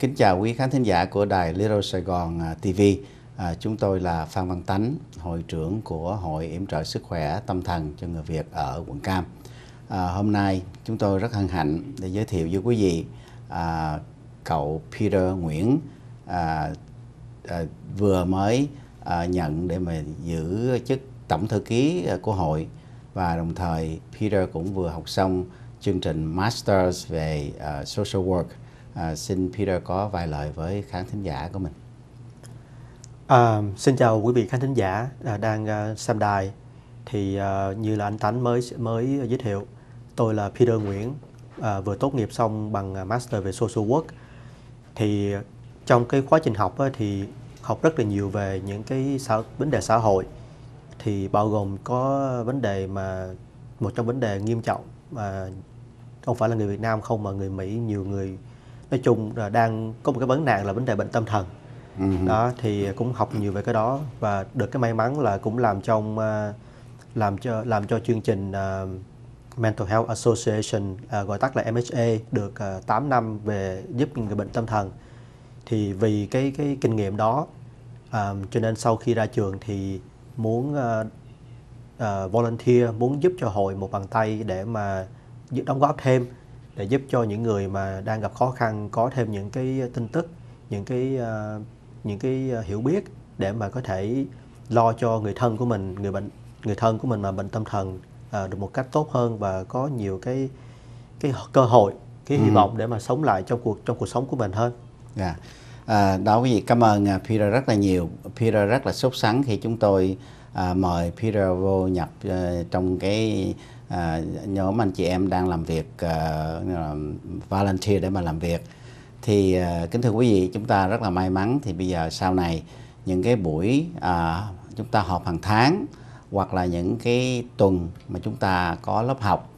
kính chào quý khán thính giả của đài Little Sài Gòn à, TV. À, chúng tôi là Phan Văn Tánh, hội trưởng của Hội Yểm trợ Sức khỏe Tâm thần cho người Việt ở quận Cam. À, hôm nay chúng tôi rất hân hạnh để giới thiệu với quý vị à, cậu Peter Nguyễn à, à, vừa mới à, nhận để mà giữ chức tổng thư ký à, của hội và đồng thời Peter cũng vừa học xong chương trình Masters về uh, Social Work à, xin Peter có vài lời với khán thính giả của mình. À, xin chào quý vị khán thính giả à, đang à, xem đài. Thì à, như là anh Tánh mới mới giới thiệu, tôi là Peter Nguyễn, à, vừa tốt nghiệp xong bằng à, Master về Social Work. Thì trong cái quá trình học á, thì học rất là nhiều về những cái xã, vấn đề xã hội thì bao gồm có vấn đề mà một trong vấn đề nghiêm trọng mà không phải là người Việt Nam không mà người Mỹ nhiều người nói chung là đang có một cái vấn nạn là vấn đề bệnh tâm thần ừ. đó thì cũng học nhiều về cái đó và được cái may mắn là cũng làm trong à, làm cho làm cho chương trình à, Mental Health Association à, gọi tắt là MHA được uh, 8 năm về giúp người bệnh tâm thần thì vì cái cái kinh nghiệm đó cho nên sau khi ra trường thì muốn volunteer muốn giúp cho hội một bàn tay để mà đóng góp thêm để giúp cho những người mà đang gặp khó khăn có thêm những cái tin tức những cái uh, những cái ờ, hiểu biết để mà có thể lo cho người thân của mình người bệnh người thân của mình mà bệnh tâm thần à, được một cách tốt hơn và có nhiều cái cái cơ hội cái hy ừ. vọng ừ. để mà sống lại trong cuộc trong cuộc sống của mình hơn. Dạ. Yeah. À, đó quý vị cảm ơn à, Peter rất là nhiều. Peter rất là sốt sắng khi chúng tôi à, mời Peter vô nhập à, trong cái à, nhóm anh chị em đang làm việc à, volunteer để mà làm việc thì à, kính thưa quý vị chúng ta rất là may mắn thì bây giờ sau này những cái buổi à, chúng ta họp hàng tháng hoặc là những cái tuần mà chúng ta có lớp học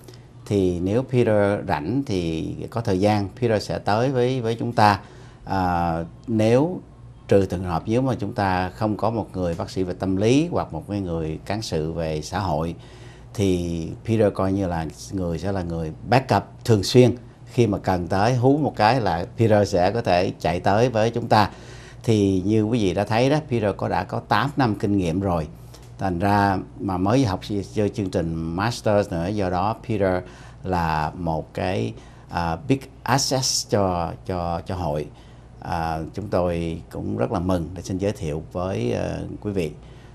thì nếu Peter rảnh thì có thời gian Peter sẽ tới với với chúng ta à, nếu trừ trường hợp nếu mà chúng ta không có một người bác sĩ về tâm lý hoặc một cái người cán sự về xã hội thì Peter coi như là người sẽ là người backup thường xuyên khi mà cần tới hú một cái là Peter sẽ có thể chạy tới với chúng ta thì như quý vị đã thấy đó Peter có đã có 8 năm kinh nghiệm rồi thành ra mà mới học chơi chương trình Masters nữa do đó Peter là một cái uh, big access cho cho cho hội uh, chúng tôi cũng rất là mừng để xin giới thiệu với uh, quý vị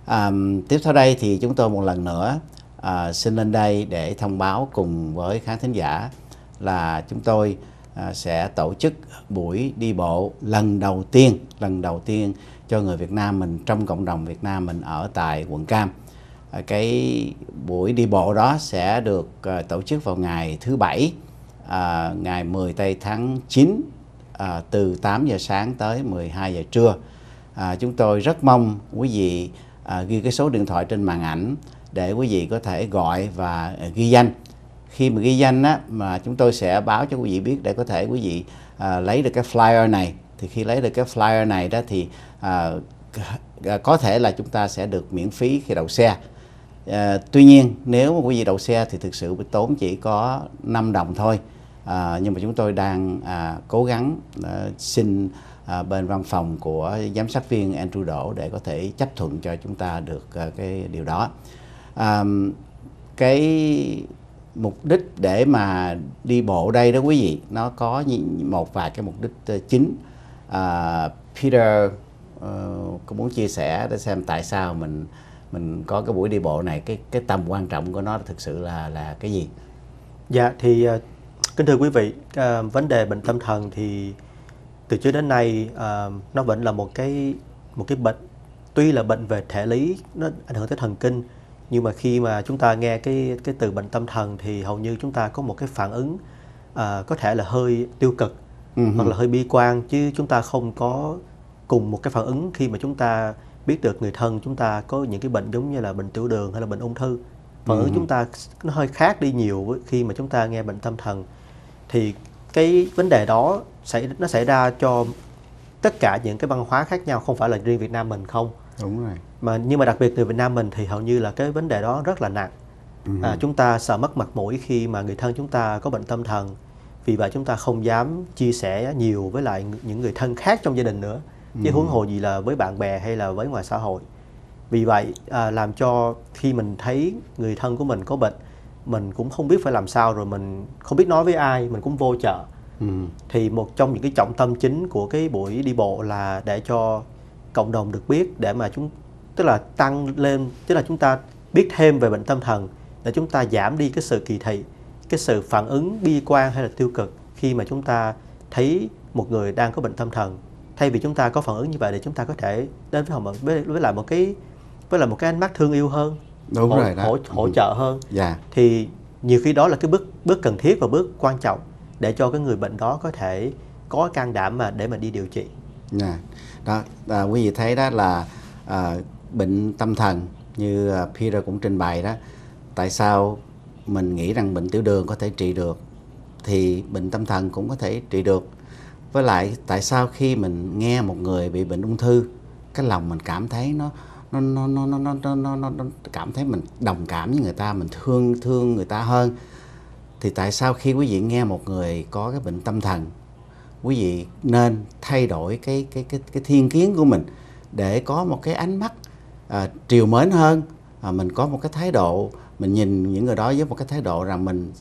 um, tiếp theo đây thì chúng tôi một lần nữa à, xin lên đây để thông báo cùng với khán thính giả là chúng tôi à, sẽ tổ chức buổi đi bộ lần đầu tiên lần đầu tiên cho người Việt Nam mình trong cộng đồng Việt Nam mình ở tại quận Cam à, cái buổi đi bộ đó sẽ được à, tổ chức vào ngày thứ bảy à, ngày 10 tây tháng 9 à, từ 8 giờ sáng tới 12 giờ trưa à, chúng tôi rất mong quý vị à, ghi cái số điện thoại trên màn ảnh để quý vị có thể gọi và à, ghi danh khi mà ghi danh á, mà chúng tôi sẽ báo cho quý vị biết để có thể quý vị à, lấy được cái flyer này thì khi lấy được cái flyer này đó thì à, à có thể là chúng ta sẽ được miễn phí khi đậu xe à, tuy nhiên nếu mà quý vị đậu xe thì thực sự tốn chỉ có 5 đồng thôi à, nhưng mà chúng tôi đang à, cố gắng à, xin à, bên văn phòng của giám sát viên Andrew Đỗ để có thể chấp thuận cho chúng ta được à, cái điều đó à, cái mục đích để mà đi bộ đây đó quý vị nó có một vài cái mục đích ờ, chính à, Peter uh, ờ, có muốn chia sẻ để xem tại sao mình mình có cái buổi đi bộ này cái cái tầm quan trọng của nó thực sự là là cái gì dạ thì uh, kính thưa quý vị uh, vấn đề bệnh tâm thần thì từ trước đến nay uh, nó vẫn là một cái một cái bệnh tuy là bệnh về thể lý nó ảnh hưởng tới thần kinh nhưng mà khi mà chúng ta nghe cái cái từ bệnh tâm thần thì hầu như chúng ta có một cái phản ứng à, có thể là hơi tiêu cực uh-huh. hoặc là hơi bi quan chứ chúng ta không có cùng một cái phản ứng khi mà chúng ta biết được người thân chúng ta có những cái bệnh giống như là bệnh tiểu đường hay là bệnh ung thư phản ứng uh-huh. chúng ta nó hơi khác đi nhiều với khi mà chúng ta nghe bệnh tâm thần thì cái vấn đề đó xảy nó xảy ra cho tất cả những cái văn hóa khác nhau không phải là riêng Việt Nam mình không đúng rồi mà nhưng mà đặc biệt người Việt Nam mình thì hầu như là cái vấn đề đó rất là nặng ừ. à, chúng ta sợ mất mặt mũi khi mà người thân chúng ta có bệnh tâm thần vì vậy chúng ta không dám chia sẻ nhiều với lại những người thân khác trong gia đình nữa chứ ừ. huống hồ gì là với bạn bè hay là với ngoài xã hội vì vậy à, làm cho khi mình thấy người thân của mình có bệnh mình cũng không biết phải làm sao rồi mình không biết nói với ai mình cũng vô chợ ừ. thì một trong những cái trọng tâm chính của cái buổi đi bộ là để cho cộng đồng được biết để mà chúng tức là tăng lên tức là chúng ta biết thêm về bệnh tâm thần để chúng ta giảm đi cái sự kỳ thị cái sự phản ứng bi quan hay là tiêu cực khi mà chúng ta thấy một người đang có bệnh tâm thần thay vì chúng ta có phản ứng như vậy thì chúng ta có thể đến với họ với, với lại một cái với lại một cái ánh mắt thương yêu hơn Đúng hỗ, rồi đó. hỗ hỗ trợ hơn yeah. Dạ. thì nhiều khi đó là cái bước bước cần thiết và bước quan trọng để cho cái người bệnh đó có thể có can đảm mà để mà đi điều trị yeah. Dạ. đó à, quý vị thấy đó là à, bệnh tâm thần như à, Peter cũng trình bày đó tại sao mình nghĩ rằng bệnh tiểu đường có thể trị được thì bệnh tâm thần cũng có thể trị được với lại tại sao khi mình nghe một người bị bệnh ung thư cái lòng mình cảm thấy nó nó nó nó nó nó nó, nó, nó cảm thấy mình đồng cảm với người ta mình thương thương người ta hơn thì tại sao khi quý vị nghe một người có cái bệnh tâm thần quý vị nên thay đổi cái cái cái cái thiên kiến của mình để có một cái ánh mắt à, triều mến hơn à, mình có một cái thái độ mình nhìn những người đó với một cái thái độ rằng mình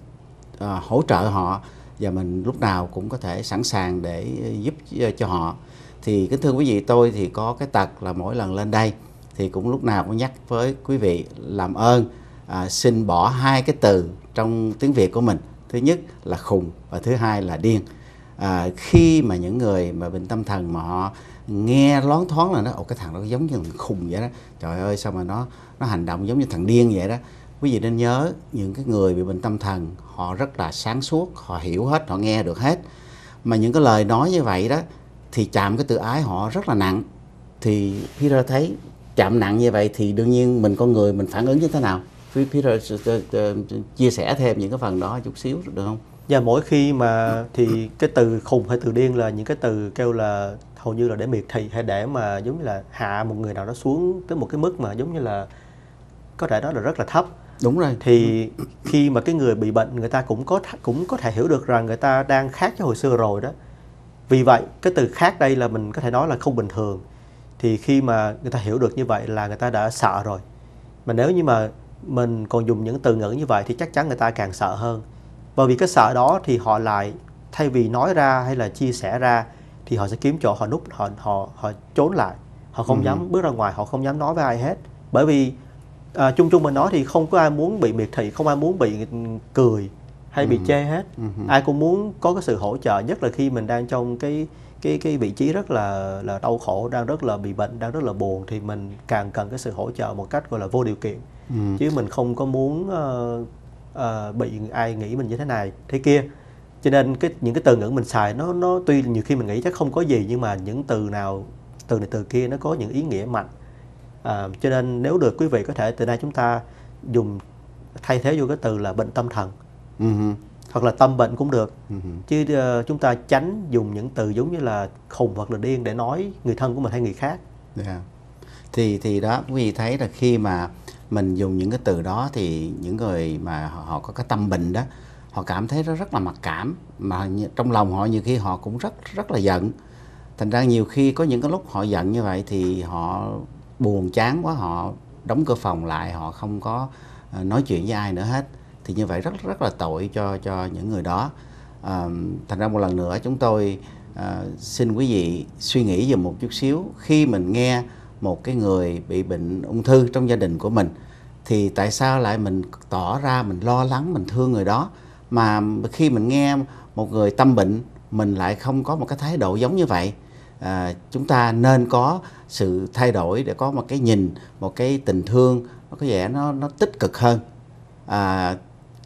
à, hỗ trợ họ và mình lúc nào cũng có thể sẵn sàng để giúp à, cho họ thì kính thưa quý vị tôi thì có cái tật là mỗi lần lên đây thì cũng lúc nào cũng nhắc với quý vị làm ơn à, xin bỏ hai cái từ trong tiếng việt của mình thứ nhất là khùng và thứ hai là điên à, khi mà những người mà bệnh tâm thần mà họ nghe loáng thoáng là nó ồ cái thằng đó giống như thằng khùng vậy đó trời ơi sao mà nó nó hành động giống như thằng điên vậy đó quý vị nên nhớ những cái người bị bệnh tâm thần họ rất là sáng suốt họ hiểu hết họ nghe được hết mà những cái lời nói như vậy đó thì chạm cái tự ái họ rất là nặng thì Peter thấy chạm nặng như vậy thì đương nhiên mình con người mình phản ứng như thế nào Peter chia sẻ thêm những cái phần đó chút xíu được không? Và dạ, mỗi khi mà thì cái từ khùng hay từ điên là những cái từ kêu là hầu như là để miệt thị hay để mà giống như là hạ một người nào đó xuống tới một cái mức mà giống như là có thể đó là rất là thấp đúng rồi thì khi mà cái người bị bệnh người ta cũng có cũng có thể hiểu được rằng người ta đang khác với hồi xưa rồi đó vì vậy cái từ khác đây là mình có thể nói là không bình thường thì khi mà người ta hiểu được như vậy là người ta đã sợ rồi mà nếu như mà mình còn dùng những từ ngữ như vậy thì chắc chắn người ta càng sợ hơn bởi vì cái sợ đó thì họ lại thay vì nói ra hay là chia sẻ ra thì họ sẽ kiếm chỗ họ núp họ họ họ trốn lại họ không ừ. dám bước ra ngoài họ không dám nói với ai hết bởi vì à, chung chung mà nói thì không có ai muốn bị miệt thị không ai muốn bị cười hay ừ. bị chê hết ừ. ai cũng muốn có cái sự hỗ trợ nhất là khi mình đang trong cái cái cái vị trí rất là là đau khổ đang rất là bị bệnh đang rất là buồn thì mình càng cần cái sự hỗ trợ một cách gọi là vô điều kiện ừ. chứ mình không có muốn uh, uh, bị ai nghĩ mình như thế này thế kia cho nên cái những cái từ ngữ mình xài nó nó tuy nhiều khi mình nghĩ chắc không có gì nhưng mà những từ nào từ này từ kia nó có những ý nghĩa mạnh à, cho nên nếu được quý vị có thể từ nay chúng ta dùng thay thế vô cái từ là bệnh tâm thần uh-huh. hoặc là tâm bệnh cũng được uh-huh. chứ uh, chúng ta tránh dùng những từ giống như là khùng hoặc là điên để nói người thân của mình hay người khác yeah. Dạ. thì thì đó quý vị thấy là khi mà mình dùng những cái từ đó thì những người mà họ, họ có cái tâm bệnh đó họ cảm thấy nó rất là mặc cảm mà trong lòng họ nhiều khi họ cũng rất rất là giận thành ra nhiều khi có những cái lúc họ giận như vậy thì họ buồn chán quá họ đóng cửa phòng lại họ không có ờ, nói chuyện với ai nữa hết thì như vậy rất rất là tội cho cho những người đó à, thành ra một lần nữa chúng tôi à, xin quý vị suy nghĩ về một chút xíu khi mình nghe một cái người bị bệnh ung thư trong gia đình của mình thì tại sao lại mình tỏ ra mình lo lắng mình thương người đó mà khi mình nghe một người tâm bệnh mình lại không có một cái thái độ giống như vậy à, chúng ta nên có sự thay đổi để có một cái nhìn một cái tình thương nó có vẻ nó nó tích cực hơn à,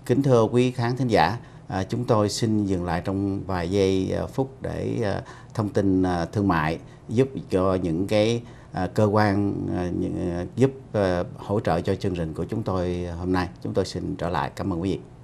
kính thưa quý khán thính giả à, chúng tôi xin dừng lại trong vài giây à, phút để à, thông tin à, thương mại giúp cho những cái à, cơ quan à, à, giúp à, hỗ trợ cho chương trình của chúng tôi hôm nay chúng tôi xin trở lại cảm ơn quý vị